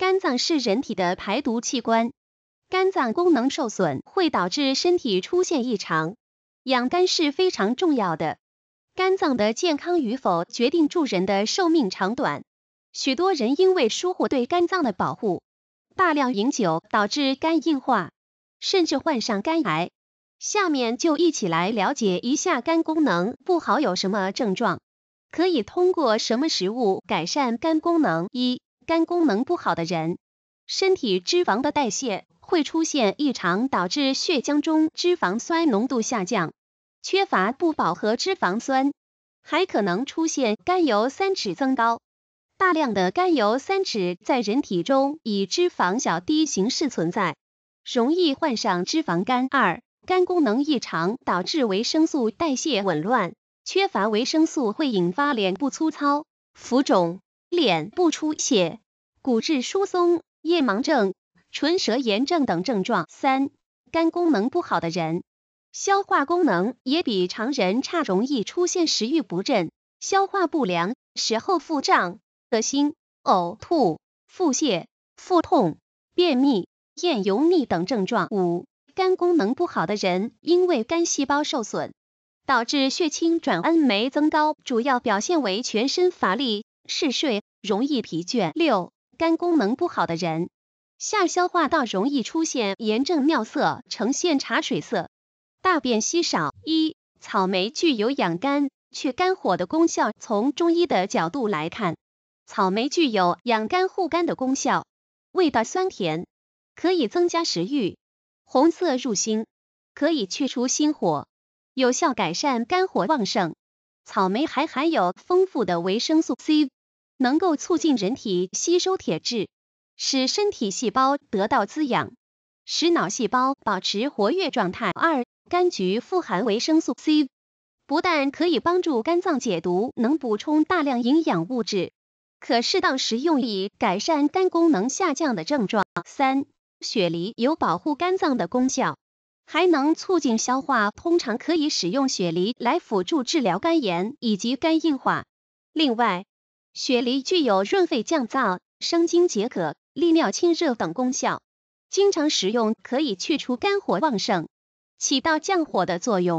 肝脏是人体的排毒器官，肝脏功能受损会导致身体出现异常，养肝是非常重要的。肝脏的健康与否决定住人的寿命长短。许多人因为疏忽对肝脏的保护，大量饮酒导致肝硬化，甚至患上肝癌。下面就一起来了解一下肝功能不好有什么症状，可以通过什么食物改善肝功能。一肝功能不好的人，身体脂肪的代谢会出现异常，导致血浆中脂肪酸浓度下降，缺乏不饱和脂肪酸，还可能出现甘油三酯增高。大量的甘油三酯在人体中以脂肪小滴形式存在，容易患上脂肪肝。二、肝功能异常导致维生素代谢紊乱，缺乏维生素会引发脸部粗糙、浮肿。脸部出血、骨质疏松、夜盲症、唇舌炎症等症状。三、肝功能不好的人，消化功能也比常人差，容易出现食欲不振、消化不良、食后腹胀、恶心、呕吐、腹泻、腹痛、便秘、厌油腻等症状。五、肝功能不好的人，因为肝细胞受损，导致血清转氨酶增高，主要表现为全身乏力。嗜睡，容易疲倦。六，肝功能不好的人，下消化道容易出现炎症，尿色呈现茶水色，大便稀少。一，草莓具有养肝、去肝火的功效。从中医的角度来看，草莓具有养肝护肝的功效，味道酸甜，可以增加食欲。红色入心，可以去除心火，有效改善肝火旺盛。草莓还含有丰富的维生素 C。能够促进人体吸收铁质，使身体细胞得到滋养，使脑细胞保持活跃状态。二、柑橘富含维生素 C，不但可以帮助肝脏解毒，能补充大量营养物质，可适当食用以改善肝功能下降的症状。三、雪梨有保护肝脏的功效，还能促进消化，通常可以使用雪梨来辅助治疗肝炎以及肝硬化。另外。雪梨具有润肺降燥、生津解渴、利尿清热等功效，经常食用可以去除肝火旺盛，起到降火的作用。